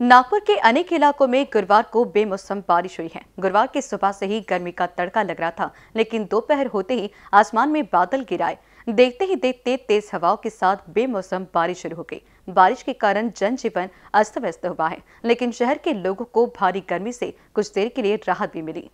नागपुर के अनेक इलाकों में गुरुवार को बेमौसम बारिश हुई है गुरुवार की सुबह से ही गर्मी का तड़का लग रहा था लेकिन दोपहर होते ही आसमान में बादल गिराए देखते ही देखते तेज हवाओं के साथ बेमौसम बारिश शुरू हो गई बारिश के कारण जनजीवन अस्त व्यस्त हुआ है लेकिन शहर के लोगों को भारी गर्मी से कुछ देर के लिए राहत भी मिली